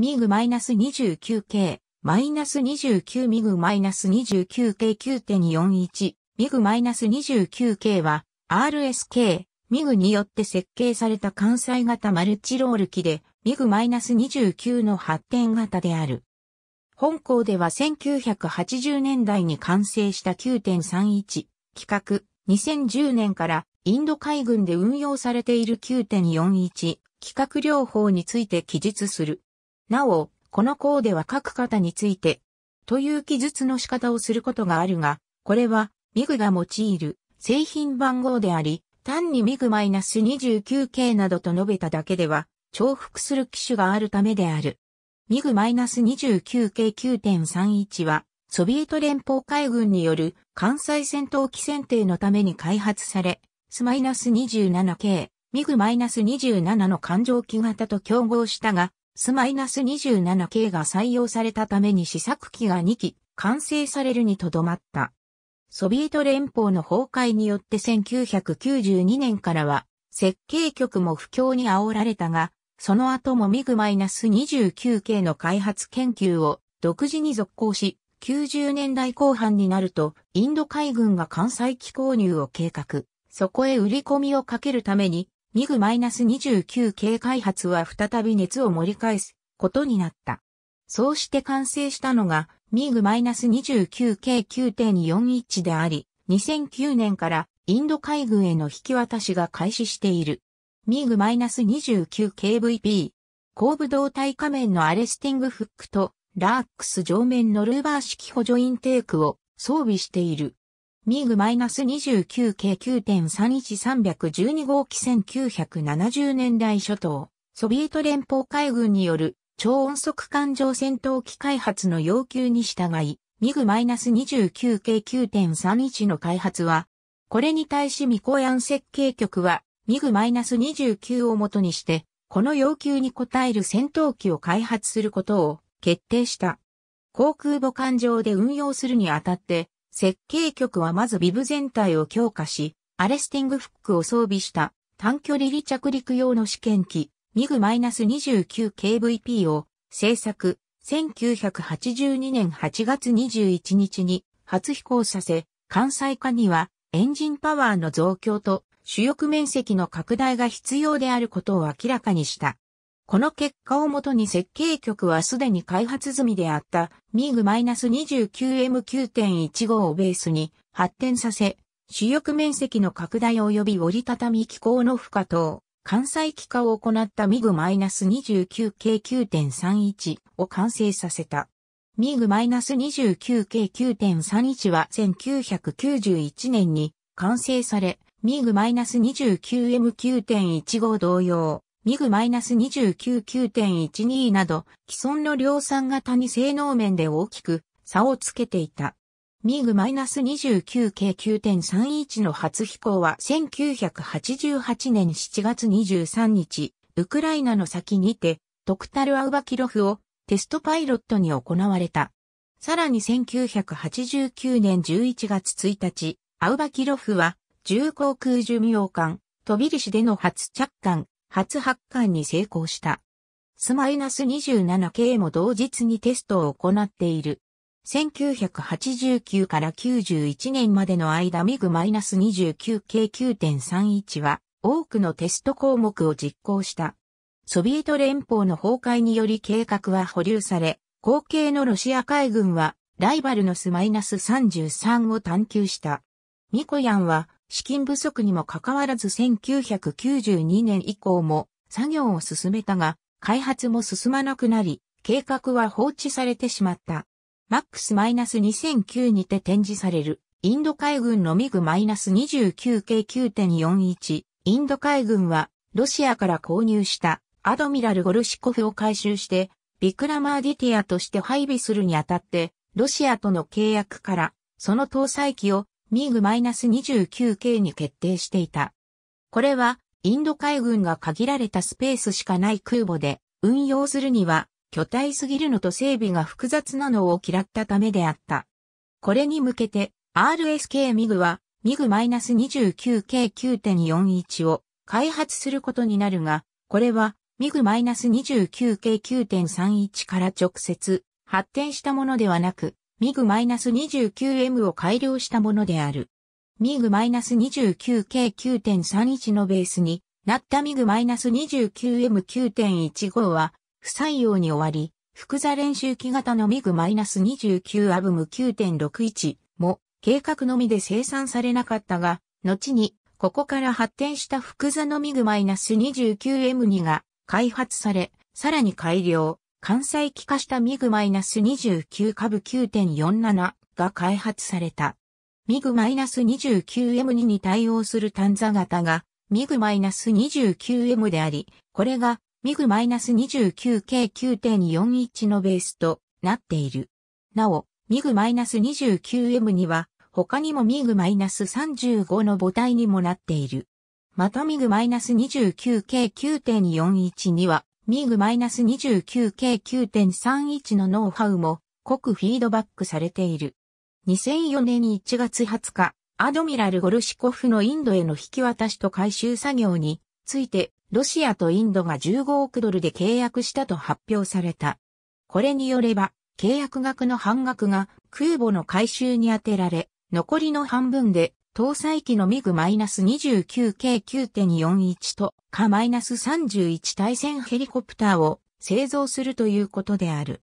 ミグ -29K、-29 ミグ -29K 9.41、ミグ -29K は RSK、ミグによって設計された関西型マルチロール機で、ミグ -29 の発展型である。本校では1980年代に完成した9.31、企画、2010年からインド海軍で運用されている9.41、企画療法について記述する。なお、この項では書く方について、という記述の仕方をすることがあるが、これは、ミグが用いる製品番号であり、単にミグ -29K などと述べただけでは、重複する機種があるためである。ミグ -29K9.31 は、ソビエト連邦海軍による関西戦闘機選定のために開発され、スマイナス2 7 k ミグ -27 の艦上機型と競合したが、S-27 系が採用されたために試作機が2機完成されるにとどまった。ソビエト連邦の崩壊によって1992年からは設計局も不況に煽られたが、その後もミグ -29 系の開発研究を独自に続行し、90年代後半になると、インド海軍が関西機購入を計画。そこへ売り込みをかけるために、2具 -29 系開発は再び熱を盛り返すことになった。そうして完成したのが、ミーグ -29 系9.41であり、2009年からインド海軍への引き渡しが開始している。ミーグ -29 系 VP、後部胴体仮面のアレスティングフックと、ラークス上面のルーバー式補助インテークを装備している。ミーグ -29 k 9.31312号機1970年代初頭、ソビエト連邦海軍による超音速艦上戦闘機開発の要求に従い、ミグ -29 k 9.31の開発は、これに対しミコヤン設計局は、ミグ -29 をもとにして、この要求に応える戦闘機を開発することを決定した。航空母艦上で運用するにあたって、設計局はまずビブ全体を強化し、アレスティングフックを装備した短距離離着陸用の試験機 MiG-29KVP を製作、1982年8月21日に初飛行させ、関西化にはエンジンパワーの増強と主翼面積の拡大が必要であることを明らかにした。この結果をもとに設計局はすでに開発済みであった MiG-29M9.15 をベースに発展させ、主翼面積の拡大及び折りたたみ機構の負荷等、関西機化を行った MiG-29 k 9.31を完成させた。MiG-29 k 9.31は1991年に完成され、MiG-29M9.15 同様、ミグ -29.9.12 など、既存の量産型に性能面で大きく差をつけていた。ミグ -29K9.31 の初飛行は1988年7月23日、ウクライナの先にて、トクタルアウバキロフをテストパイロットに行われた。さらに1989年11月1日、アウバキロフは、重航空巡洋艦、飛びリシでの初着艦、初発刊に成功した。スマイナス2 7 k も同日にテストを行っている。1989から91年までの間 MiG-29K9.31 は多くのテスト項目を実行した。ソビエト連邦の崩壊により計画は保留され、後継のロシア海軍はライバルのスマイナス33を探求した。ミコヤンは資金不足にもかかわらず1992年以降も作業を進めたが、開発も進まなくなり、計画は放置されてしまった。MAX-2009 にて展示される、インド海軍のミグ -29 k 9.41、インド海軍は、ロシアから購入したアドミラル・ゴルシコフを回収して、ビクラマーディティアとして配備するにあたって、ロシアとの契約から、その搭載機をミグ -29K に決定していた。これは、インド海軍が限られたスペースしかない空母で、運用するには、巨体すぎるのと整備が複雑なのを嫌ったためであった。これに向けて、RSK ミグは、ミグ -29K9.41 を開発することになるが、これは、ミグ -29K9.31 から直接発展したものではなく、MiG-29M を改良したものである。MiG-29K9.31 のベースになった MiG-29M9.15 は不採用に終わり、複座練習機型の MiG-29 アブム9.61も計画のみで生産されなかったが、後にここから発展した複座の MiG-29M2 が開発され、さらに改良、関西機化したミグ -29 株9.47が開発された。ミグ -29M2 に対応する単座型がミグ -29M であり、これがミグ -29K9.41 のベースとなっている。なお、ミグ -29M には他にもミグ -35 の母体にもなっている。またミグ -29K9.41 にはミーグ -29K9.31 のノウハウも濃くフィードバックされている。2004年1月20日、アドミラル・ゴルシコフのインドへの引き渡しと回収作業について、ロシアとインドが15億ドルで契約したと発表された。これによれば、契約額の半額が空母の回収に充てられ、残りの半分で搭載機のミグ -29K9.41 とか -31 対戦ヘリコプターを製造するということである。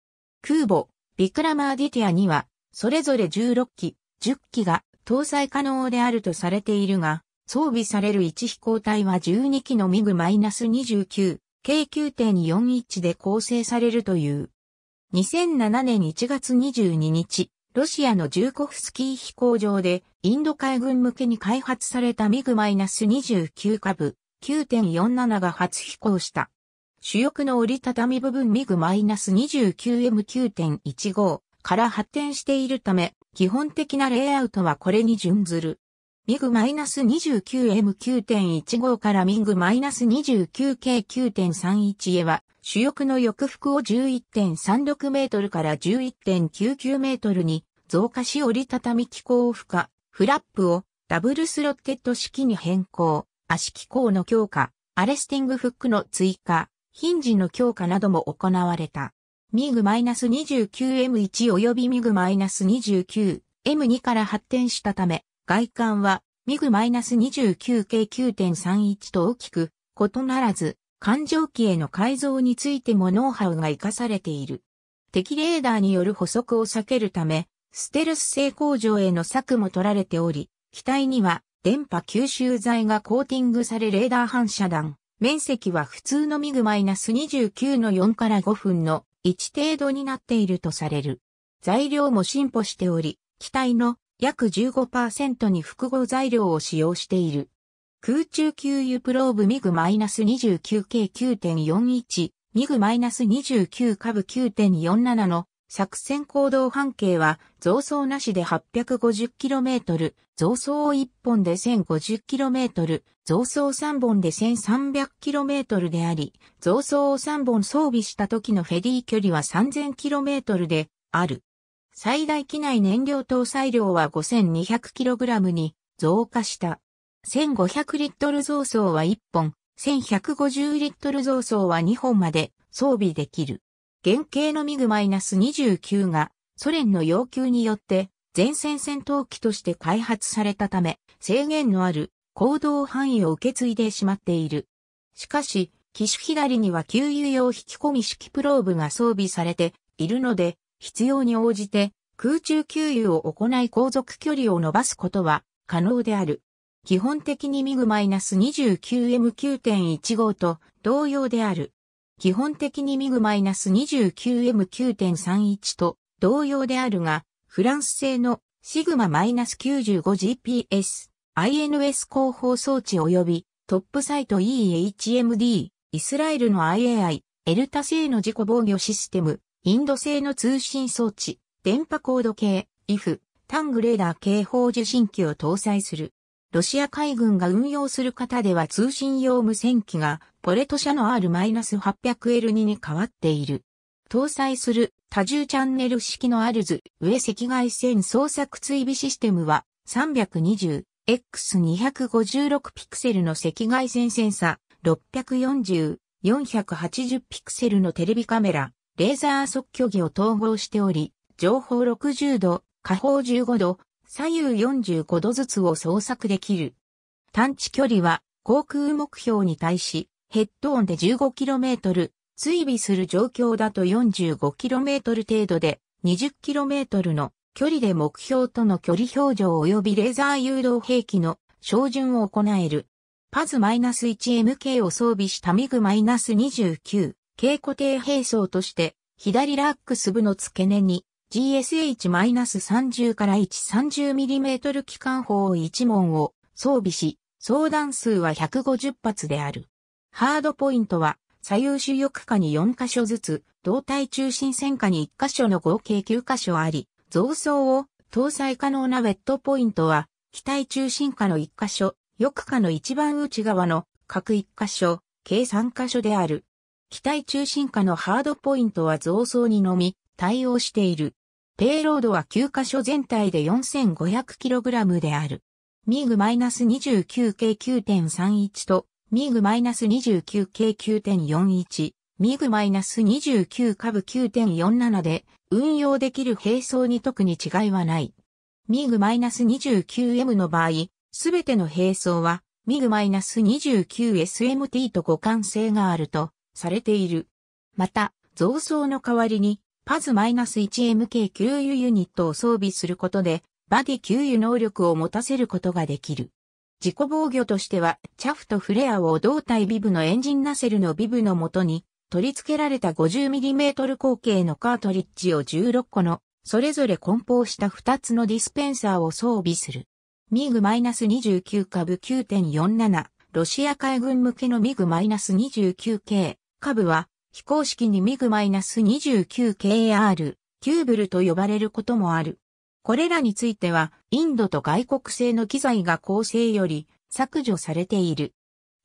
空母、ビクラマーディティアには、それぞれ16機、10機が搭載可能であるとされているが、装備される1飛行隊は12機のミグ -29、計9.41で構成されるという。2007年1月22日、ロシアのジューコフスキー飛行場で、インド海軍向けに開発されたミグ -29 株9.47が初飛行した。主翼の折りたたみ部分ミグ -29M9.15 から発展しているため、基本的なレイアウトはこれに準ずる。ミグ -29M9.15 からミグ -29K9.31 へは、主翼の翼幅を11.36メートルから11.99メートルに増加し折りたたみ機構負荷、フラップをダブルスロッケット式に変更、足機構の強化、アレスティングフックの追加、ヒンジの強化なども行われた。ミグ -29M1 及びミグ -29M2 から発展したため、外観はミグ -29K9.31 と大きく異ならず、環状機への改造についてもノウハウが活かされている。敵レーダーによる補足を避けるため、ステルス性工場への策も取られており、機体には電波吸収剤がコーティングされレーダー反射弾。面積は普通のミグマイナス29の4から5分の1程度になっているとされる。材料も進歩しており、機体の約15%に複合材料を使用している。空中給油プローブミグマイナス29 k 9.41、ミグマイナス29株9.47の作戦行動半径は増装なしで 850km、増装を1本で 1050km、増装3本で 1300km であり、増装を3本装備した時のフェリー距離は 3000km である。最大機内燃料搭載量は 5200kg に増加した。1500リットル増装は1本、1150リットル増装は2本まで装備できる。原型のミグ -29 がソ連の要求によって前線戦闘機として開発されたため制限のある行動範囲を受け継いでしまっている。しかし、機種左には給油用引き込み式プローブが装備されているので、必要に応じて空中給油を行い航続距離を伸ばすことは可能である。基本的にミグ -29M9.15 と同様である。基本的に MIG-29M9.31 と同様であるが、フランス製のシグマ -95GPS、INS 広報装置及びトップサイト EHMD、イスラエルの IAI、エルタ製の自己防御システム、インド製の通信装置、電波コード系、IF、タングレーダー警報受信機を搭載する。ロシア海軍が運用する型では通信用無線機がポレト社の R-800L2 に変わっている。搭載する多重チャンネル式のアルズ上赤外線捜索追尾システムは 320X256 ピクセルの赤外線センサ640、480ピクセルのテレビカメラ、レーザー測距儀を統合しており、情報60度、下方15度、左右45度ずつを捜索できる。探知距離は航空目標に対しヘッドオンで 15km、追尾する状況だと 45km 程度で 20km の距離で目標との距離表示及びレーザー誘導兵器の照準を行える。パズ -1MK を装備したミグ -29 軽固定兵装として左ラックス部の付け根に GSH-30 から 130mm 機関砲1門を装備し、相談数は150発である。ハードポイントは、左右主翼下に4箇所ずつ、胴体中心線下に1箇所の合計9箇所あり、増装を搭載可能なウェットポイントは、機体中心下の1箇所、翼下の一番内側の各1箇所、計3箇所である。機体中心下のハードポイントは増装にのみ、対応している。ペイロードは9箇所全体で 4500kg である。ミーグ -29K9.31 とミーグ -29K9.41、ミーグ -29 株9.47で運用できる並走に特に違いはない。ミーグ -29M の場合、すべての並走はミグ -29SMT と互換性があるとされている。また、増装の代わりにパズ -1MK 給油ユニットを装備することで、バディ給油能力を持たせることができる。自己防御としては、チャフとフレアを胴体ビブのエンジンナセルのビブのとに、取り付けられた 50mm 口径のカートリッジを16個の、それぞれ梱包した2つのディスペンサーを装備する。ミグ -29 株9.47、ロシア海軍向けのミグ -29 k 株は、非公式に MiG-29KR、キューブルと呼ばれることもある。これらについては、インドと外国製の機材が構成より削除されている。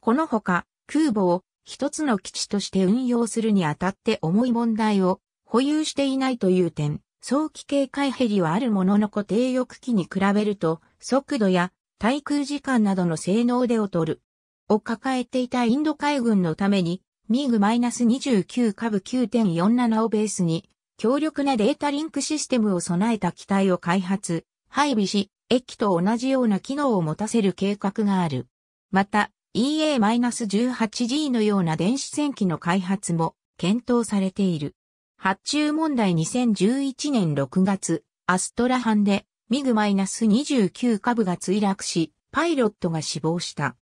このほか、空母を一つの基地として運用するにあたって重い問題を保有していないという点、早期警戒ヘリはあるものの固定翼機に比べると、速度や対空時間などの性能で劣る。を抱えていたインド海軍のために、ミグ -29 株9.47をベースに、強力なデータリンクシステムを備えた機体を開発、配備し、駅と同じような機能を持たせる計画がある。また、EA-18G のような電子戦機の開発も検討されている。発注問題2011年6月、アストラ班でミグ -29 株が墜落し、パイロットが死亡した。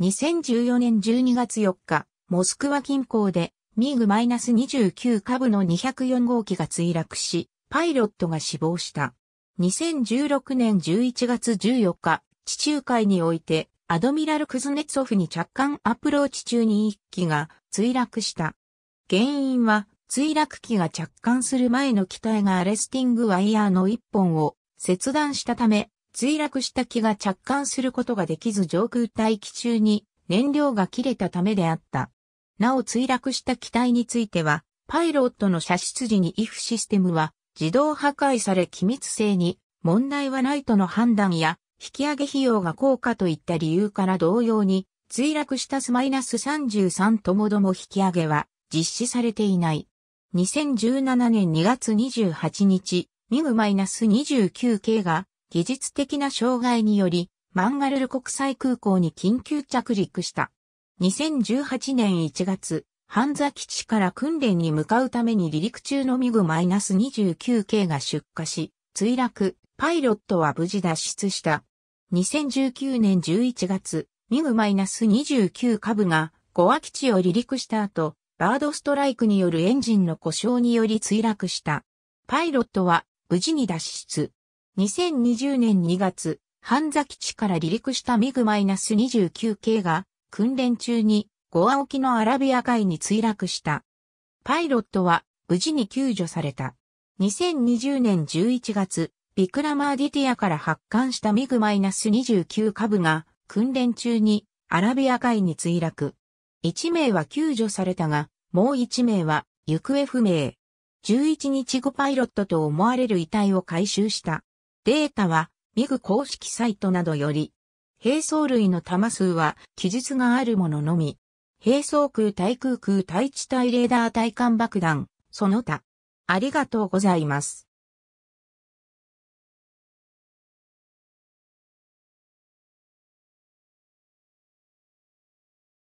2014年12月4日、モスクワ近郊でミーグ -29 株の204号機が墜落し、パイロットが死亡した。2016年11月14日、地中海において、アドミラル・クズネツオフに着艦アプローチ中に1機が墜落した。原因は、墜落機が着艦する前の機体がアレスティングワイヤーの1本を切断したため、墜落した機が着艦することができず上空待機中に燃料が切れたためであった。なお墜落した機体については、パイロットの射出時に IF システムは自動破壊され機密性に問題はないとの判断や、引き上げ費用が高価といった理由から同様に、墜落したスマイナス33ともども引き上げは実施されていない。2017年2月28日、ミグ -29K が技術的な障害によりマンガルル国際空港に緊急着陸した。2018年1月、ハンザ基地から訓練に向かうために離陸中のミグ -29K が出火し、墜落、パイロットは無事脱出した。2019年11月、ミグ -29 株がゴア基地を離陸した後、バードストライクによるエンジンの故障により墜落した。パイロットは無事に脱出。2020年2月、半座基地から離陸したミグ -29 系が訓練中にゴア沖のアラビア海に墜落した。パイロットは無事に救助された。2020年11月、ビクラマーディティアから発艦したミグ -29 株が訓練中にアラビア海に墜落。1名は救助されたが、もう1名は行方不明。11日後パイロットと思われる遺体を回収した。データはミグ公式サイトなどより、並走類の弾数は記述があるもののみ、並走空対空空対地対レーダー対艦爆弾、その他。ありがとうございます。